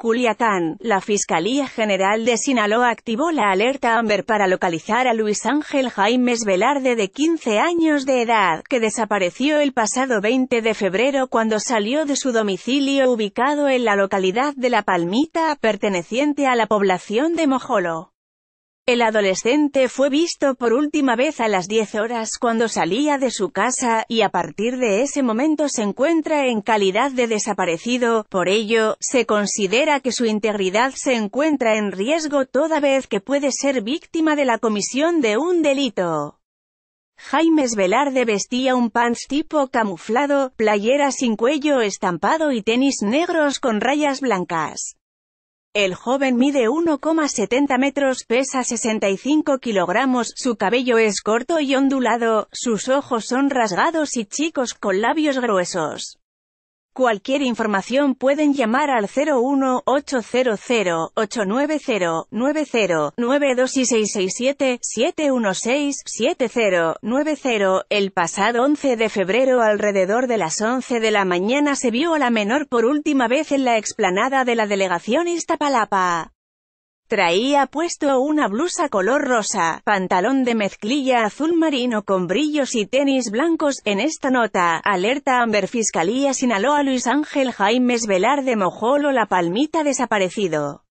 Culiacán, la Fiscalía General de Sinaloa activó la alerta Amber para localizar a Luis Ángel Jaimes Velarde de 15 años de edad, que desapareció el pasado 20 de febrero cuando salió de su domicilio ubicado en la localidad de La Palmita, perteneciente a la población de Mojolo. El adolescente fue visto por última vez a las 10 horas cuando salía de su casa, y a partir de ese momento se encuentra en calidad de desaparecido, por ello, se considera que su integridad se encuentra en riesgo toda vez que puede ser víctima de la comisión de un delito. Jaimes Velarde vestía un pants tipo camuflado, playera sin cuello estampado y tenis negros con rayas blancas. El joven mide 1,70 metros, pesa 65 kilogramos, su cabello es corto y ondulado, sus ojos son rasgados y chicos con labios gruesos. Cualquier información pueden llamar al 01800 890 90 y 716 7090 El pasado 11 de febrero alrededor de las 11 de la mañana se vio a la menor por última vez en la explanada de la delegación Iztapalapa. Traía puesto una blusa color rosa, pantalón de mezclilla azul marino con brillos y tenis blancos. En esta nota, alerta Amber Fiscalía Sinaloa Luis Ángel Jaimes de Mojolo La Palmita desaparecido.